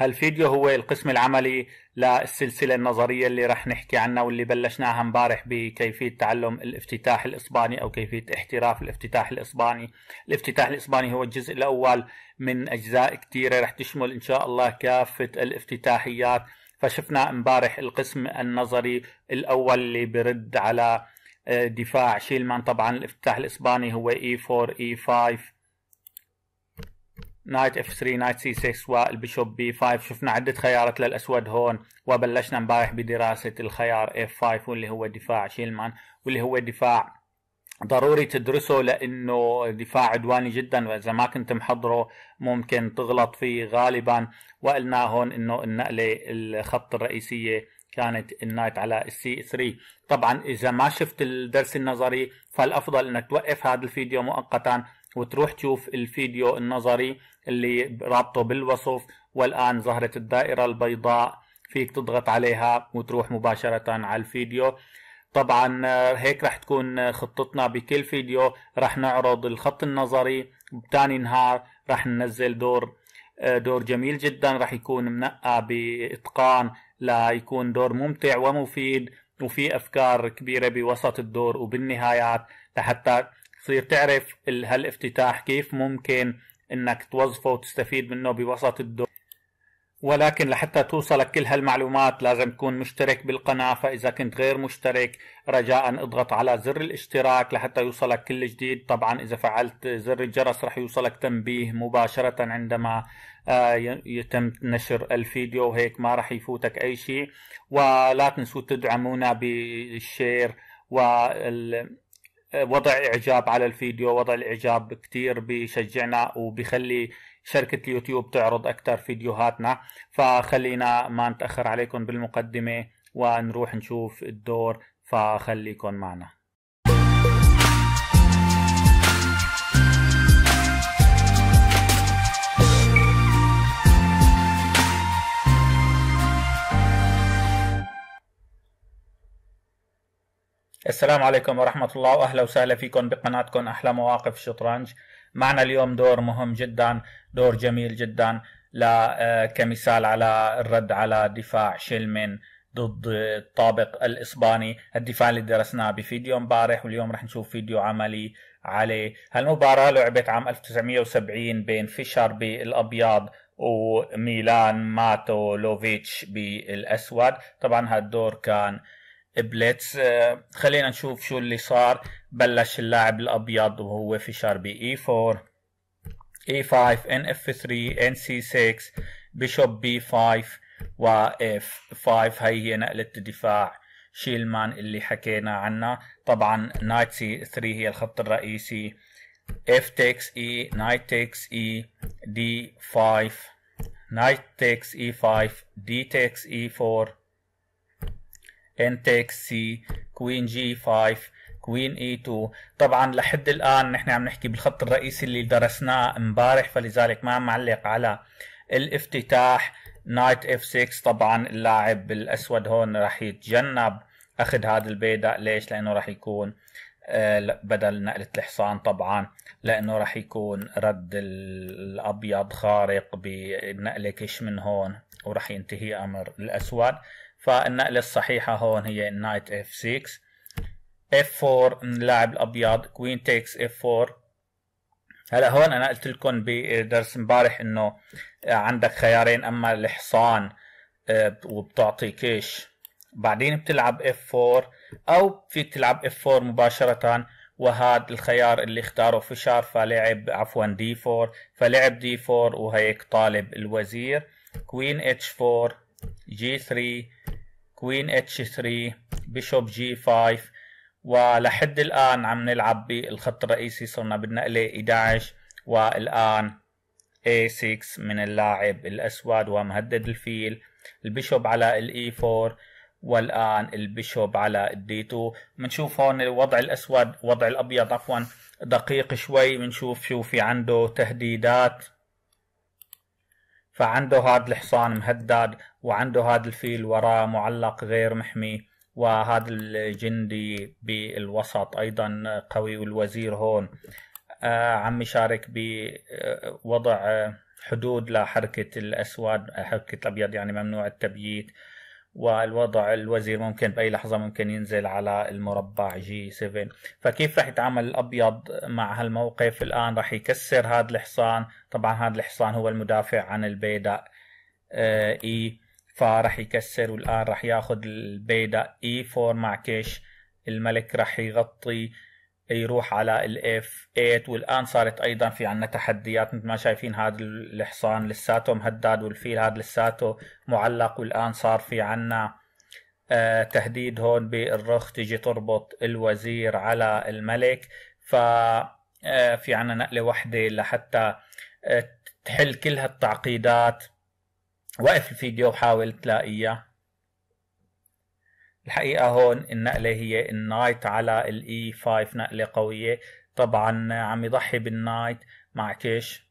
هالفيديو هو القسم العملي للسلسلة النظرية اللي رح نحكي عنها واللي بلشناها امبارح بكيفية تعلم الافتتاح الإسباني أو كيفية احتراف الافتتاح الإسباني الافتتاح الإسباني هو الجزء الأول من أجزاء كثيره رح تشمل إن شاء الله كافة الافتتاحيات فشفنا امبارح القسم النظري الأول اللي برد على آه، دفاع شيلمان طبعا الافتتاح الإسباني هو E4 E5 نايت اف 3 نايت سي 6 والبيشوب بي 5 شفنا عده خيارات للاسود هون وبلشنا امبارح بدراسه الخيار اف 5 واللي هو دفاع شيلمان واللي هو دفاع ضروري تدرسه لانه دفاع عدواني جدا واذا ما كنت محضره ممكن تغلط فيه غالبا وقلنا هون انه النقله الخط الرئيسيه كانت النايت على السي 3 طبعا اذا ما شفت الدرس النظري فالافضل انك توقف هذا الفيديو مؤقتا وتروح تشوف الفيديو النظري اللي رابطه بالوصف والآن ظهرت الدائرة البيضاء فيك تضغط عليها وتروح مباشرة على الفيديو طبعا آه، هيك رح تكون آه، خطتنا بكل فيديو رح نعرض الخط النظري بتاني نهار رح ننزل دور آه، دور جميل جدا رح يكون منقى بإتقان ليكون دور ممتع ومفيد وفي أفكار كبيرة بوسط الدور وبالنهايات لحتى تصير تعرف هالافتتاح كيف ممكن انك توظفه وتستفيد منه بوسط الدور ولكن لحتى توصلك كل هالمعلومات لازم تكون مشترك بالقناة فإذا كنت غير مشترك رجاء اضغط على زر الاشتراك لحتى يوصلك كل جديد طبعا إذا فعلت زر الجرس رح يوصلك تنبيه مباشرة عندما آه، يتم نشر الفيديو وهيك ما رح يفوتك أي شيء ولا تنسوا تدعمونا بالشير وال وضع اعجاب على الفيديو وضع الاعجاب كتير بيشجعنا وبيخلي شركة اليوتيوب تعرض اكتر فيديوهاتنا فخلينا ما نتأخر عليكم بالمقدمة ونروح نشوف الدور فخليكم معنا السلام عليكم ورحمة الله وأهلا وسهلا فيكم بقناتكم أحلى مواقف الشطرنج معنا اليوم دور مهم جدا دور جميل جدا آه، كمثال على الرد على دفاع شيلمن ضد الطابق الإسباني الدفاع اللي درسناه بفيديو امبارح واليوم رح نشوف فيديو عملي عليه هالمباراة لعبت عام 1970 بين فيشر بالأبيض وميلان ماتو لوفيتش بالأسود طبعا هالدور كان بليتس آه، خلينا نشوف شو اللي صار بلش اللاعب الابيض وهو فشار ب اي 4 اي 5 ان اف 3 ان سي 6 بشوب بي 5 و اف 5 هي هي نقله الدفاع شيلمان اللي حكينا عنها طبعا نايت سي 3 هي الخط الرئيسي اف تكس اي نايت تكس اي دي 5 نايت تكس اي 5 دي تكس اي 4 ان تيك سي كوين جي 5 كوين اي 2 طبعا لحد الان نحن عم نحكي بالخط الرئيسي اللي درسناه امبارح فلذلك ما عم معلق على الافتتاح نايت اف 6 طبعا اللاعب الاسود هون راح يتجنب اخذ هذا البيضاء ليش لانه راح يكون آه، بدل نقلة الحصان طبعا لأنه راح يكون رد الأبيض خارق بنقلة كش من هون وراح ينتهي أمر الأسود فالنقلة الصحيحة هون هي النايت اف 6 اف 4 اللاعب الابيض كوين تيكس اف 4 هلا هون انا قلت لكم بدرس امبارح انه عندك خيارين اما الحصان آه، وبتعطي كيش بعدين بتلعب اف 4 او فيك تلعب اف 4 مباشرة وهذا الخيار اللي اختاره فشار فلعب عفوا دي 4 فلعب دي 4 وهيك طالب الوزير كوين اتش 4 جي 3 كوين اتش 3 بيشوب جي 5 ولحد الآن عم نلعب بالخط الرئيسي صرنا بدنا إليه 11 والآن A6 من اللاعب الأسود ومهدد الفيل البيشوب على الاي 4 والآن البيشوب على الدي 2 بنشوف هون الوضع الأسود وضع الأبيض عفوا دقيق شوي بنشوف شو في عنده تهديدات فعنده هاد الحصان مهدد وعنده هذا الفيل وراه معلق غير محمي وهذا الجندي بالوسط أيضا قوي والوزير هون آه، عم يشارك بوضع آه، حدود لحركة الأسود حركة الأبيض يعني ممنوع التبييت والوضع الوزير ممكن بأي لحظة ممكن ينزل على المربع جي 7 فكيف رح يتعامل الأبيض مع هالموقف الآن رح يكسر هذا الحصان طبعا هذا الحصان هو المدافع عن البيداء إي آه، e. فراح يكسر والان راح ياخذ البيدا اي e 4 مع كيش الملك راح يغطي يروح على الاف 8 والان صارت ايضا في عنا تحديات مثل ما شايفين هذا الحصان لساته مهدد والفيل هذا لساته معلق والان صار في عنا آه تهديد هون بالرخ تيجي تربط الوزير على الملك ف آه، في عنا نقلة واحدة لحتى آه، تحل كل هالتعقيدات وقف الفيديو وحاول تلاقيها الحقيقة هون النقلة هي النايت على الاي 5 e نقلة قوية طبعا عم يضحي بالنايت مع كيش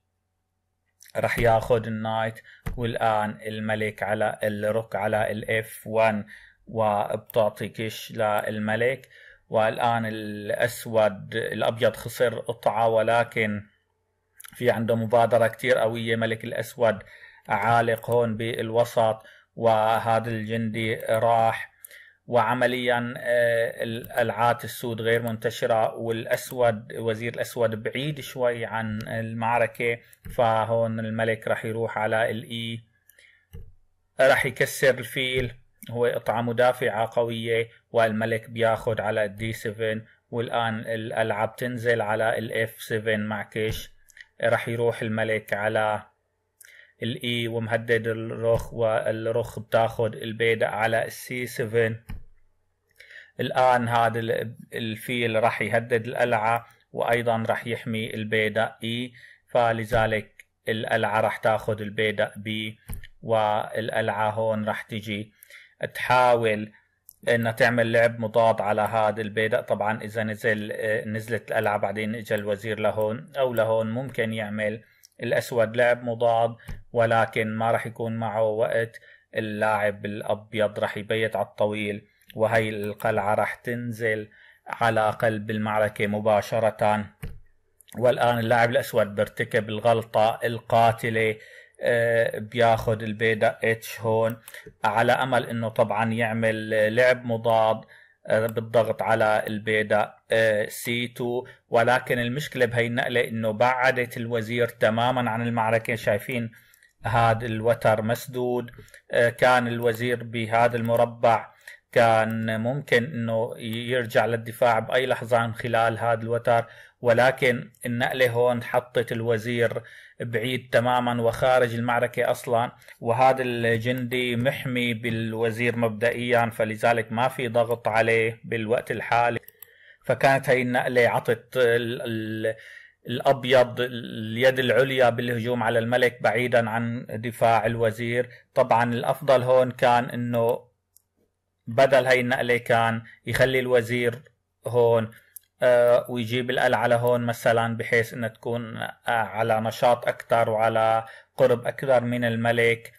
رح ياخد النايت والان الملك على الروك على الاف 1 وبتعطي كيش للملك والان الاسود الابيض خسر قطعة ولكن في عنده مبادرة كتير قوية ملك الاسود عالق هون بالوسط وهذا الجندي راح وعمليا آه، العات السود غير منتشرة والأسود وزير الأسود بعيد شوي عن المعركة فهون الملك راح يروح على الإي e. راح يكسر الفيل هو قطعة مدافعة قوية والملك بياخد على الدي 7 والآن الألعاب تنزل على الاف 7 مع كيش راح يروح الملك على الاي ومهدد الرخ والرخ بتاخد البيضة على السي 7 الان هذا الفيل راح يهدد القلعة وايضا راح يحمي البيضة اي e، فلذلك القلعة راح تاخد البيضة بي والقلعة هون راح تجي تحاول انها تعمل لعب مضاد على هذا البيدا طبعا اذا نزل نزلت القلعه بعدين اجى الوزير لهون او لهون ممكن يعمل الأسود لعب مضاد ولكن ما راح يكون معه وقت اللاعب الأبيض راح يبيت على الطويل وهي القلعة راح تنزل على قلب المعركة مباشرة والآن اللاعب الأسود بيرتكب الغلطة القاتلة آه، بياخذ البيدا اتش هون على امل انه طبعا يعمل لعب مضاد آه، بالضغط على سي آه، C2 ولكن المشكلة بهي النقلة انه بعدت الوزير تماما عن المعركة شايفين هذا الوتر مسدود آه، كان الوزير بهذا المربع كان ممكن انه يرجع للدفاع باي لحظه من خلال هذا الوتر ولكن النقله هون حطت الوزير بعيد تماما وخارج المعركه اصلا وهذا الجندي محمي بالوزير مبدئيا فلذلك ما في ضغط عليه بالوقت الحالي فكانت هي النقله عطت الـ الـ الابيض اليد العليا بالهجوم على الملك بعيدا عن دفاع الوزير طبعا الافضل هون كان انه بدل هاي النقله كان يخلي الوزير هون آه، ويجيب القلعة لهون مثلا بحيث انها تكون آه، على نشاط اكثر وعلى قرب اكثر من الملك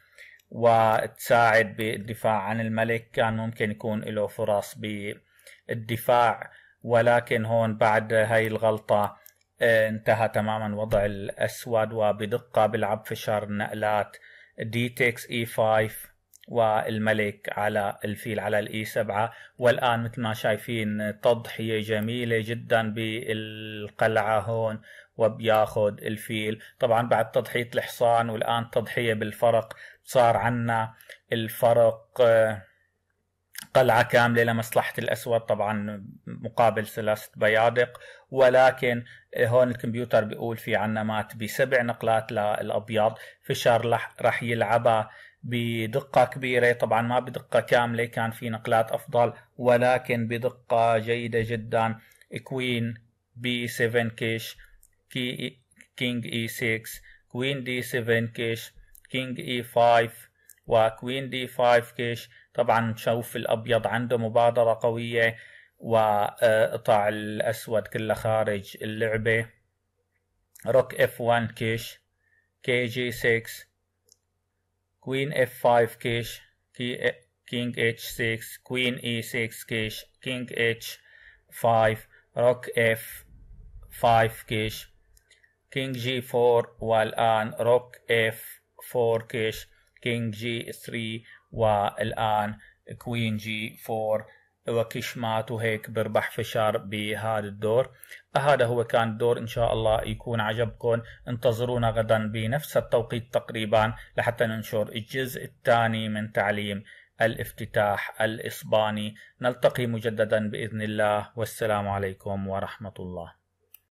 وتساعد بالدفاع عن الملك كان ممكن يكون له فرص بالدفاع ولكن هون بعد هاي الغلطة آه، انتهى تماما وضع الأسود وبدقة بلعب فشار النقلات دي تكس اي 5 والملك على الفيل على الاي 7 والان مثل ما شايفين تضحيه جميله جدا بالقلعه هون وبياخذ الفيل طبعا بعد تضحيه الحصان والان تضحيه بالفرق صار عنا الفرق آه، قلعة كاملة لمصلحة الأسود طبعا مقابل ثلاثة بيادق ولكن هون الكمبيوتر بيقول في عنا مات بسبع نقلات للأبيض فشار راح يلعبها بدقة كبيرة طبعا ما بدقة كاملة كان في نقلات أفضل ولكن بدقة جيدة جدا كوين بي 7 كيش كي كينج اي 6 كوين دي 7 كيش كينج اي 5 وكوين دي 5 كيش طبعا شوف الأبيض عنده مبادرة قوية وقطع الأسود كله خارج اللعبة روك اف 1 كيش كي جي 6 queen f5 cache, king h6, queen e6 cache, king h5, rook f5 cache, king g4 والآن روك f4 كيش king g3 والآن queen g4 وكش معته هيك بربح فشار بهذا الدور هذا هو كان الدور إن شاء الله يكون عجبكم انتظرونا غدا بنفس التوقيت تقريبا لحتى ننشر الجزء الثاني من تعليم الافتتاح الإسباني نلتقي مجددا بإذن الله والسلام عليكم ورحمة الله